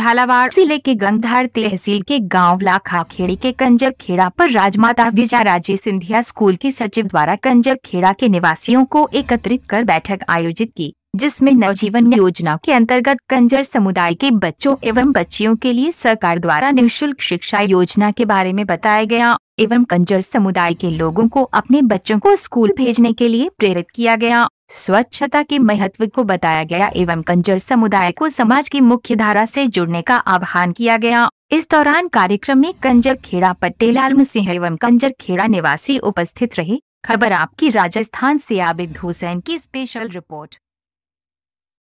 झालावाड़ जिले के गंगधार तहसील के गांव लाखाखेड़ी के कंजर खेड़ा पर राजमाता विजय राजे सिंधिया स्कूल के सचिव द्वारा कंजर खेड़ा के निवासियों को एकत्रित कर बैठक आयोजित की जिसमें नवजीवन योजना के अंतर्गत कंजर समुदाय के बच्चों एवं बच्चियों के लिए सरकार द्वारा निःशुल्क शिक्षा योजना के बारे में बताया गया एवं कंजर समुदाय के लोगों को अपने बच्चों को स्कूल भेजने के लिए प्रेरित किया गया स्वच्छता के महत्व को बताया गया एवं कंजर समुदाय को समाज की मुख्य धारा से जुड़ने का आह्वान किया गया इस दौरान कार्यक्रम में कंजर खेड़ा पटेलाल सिंह एवं कंजर खेड़ा निवासी उपस्थित रहे खबर आपकी राजस्थान से आबिद हुसैन की स्पेशल रिपोर्ट